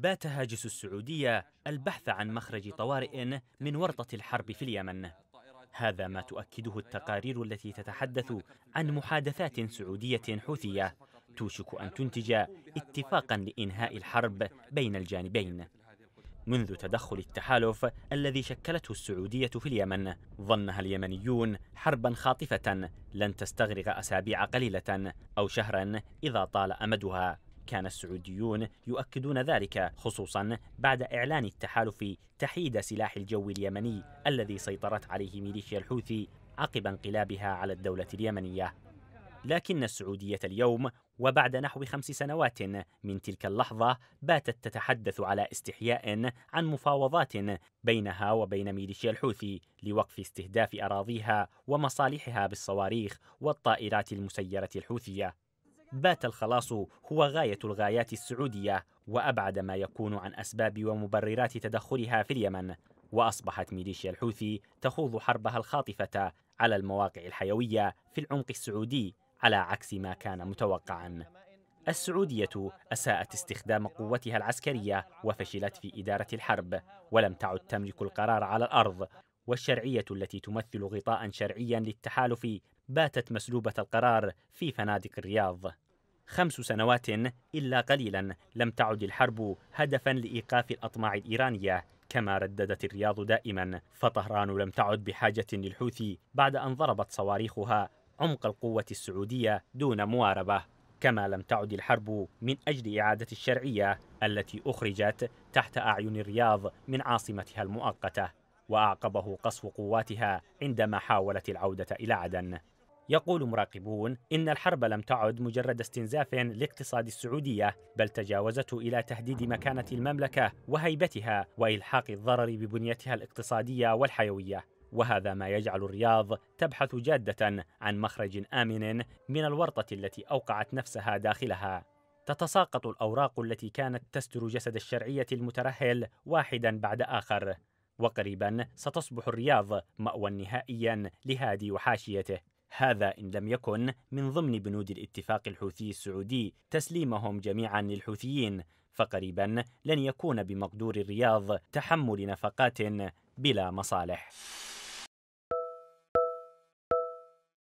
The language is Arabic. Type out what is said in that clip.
بات هاجس السعودية البحث عن مخرج طوارئ من ورطة الحرب في اليمن هذا ما تؤكده التقارير التي تتحدث عن محادثات سعودية حوثية توشك أن تنتج اتفاقا لإنهاء الحرب بين الجانبين منذ تدخل التحالف الذي شكلته السعودية في اليمن ظنها اليمنيون حربا خاطفة لن تستغرق أسابيع قليلة أو شهرا إذا طال أمدها كان السعوديون يؤكدون ذلك خصوصا بعد إعلان التحالف تحييد سلاح الجو اليمني الذي سيطرت عليه ميليشيا الحوثي عقب انقلابها على الدولة اليمنية لكن السعودية اليوم وبعد نحو خمس سنوات من تلك اللحظة باتت تتحدث على استحياء عن مفاوضات بينها وبين ميليشيا الحوثي لوقف استهداف أراضيها ومصالحها بالصواريخ والطائرات المسيرة الحوثية بات الخلاص هو غاية الغايات السعودية وأبعد ما يكون عن أسباب ومبررات تدخلها في اليمن وأصبحت ميليشيا الحوثي تخوض حربها الخاطفة على المواقع الحيوية في العمق السعودي على عكس ما كان متوقعا السعودية أساءت استخدام قوتها العسكرية وفشلت في إدارة الحرب ولم تعد تملك القرار على الأرض والشرعية التي تمثل غطاء شرعيا للتحالف باتت مسلوبة القرار في فنادق الرياض خمس سنوات إلا قليلا لم تعد الحرب هدفا لإيقاف الأطماع الإيرانية كما رددت الرياض دائما فطهران لم تعد بحاجة للحوثي بعد أن ضربت صواريخها عمق القوة السعودية دون مواربة كما لم تعد الحرب من أجل إعادة الشرعية التي أخرجت تحت أعين الرياض من عاصمتها المؤقتة وأعقبه قصف قواتها عندما حاولت العودة إلى عدن يقول مراقبون إن الحرب لم تعد مجرد استنزاف لاقتصاد السعودية بل تجاوزته إلى تهديد مكانة المملكة وهيبتها وإلحاق الضرر ببنيتها الاقتصادية والحيوية وهذا ما يجعل الرياض تبحث جادة عن مخرج آمن من الورطة التي أوقعت نفسها داخلها تتساقط الأوراق التي كانت تستر جسد الشرعية المترهل واحدا بعد آخر وقريبا ستصبح الرياض مأوى نهائيا لهادي وحاشيته هذا إن لم يكن من ضمن بنود الاتفاق الحوثي السعودي تسليمهم جميعا للحوثيين فقريبا لن يكون بمقدور الرياض تحمل نفقات بلا مصالح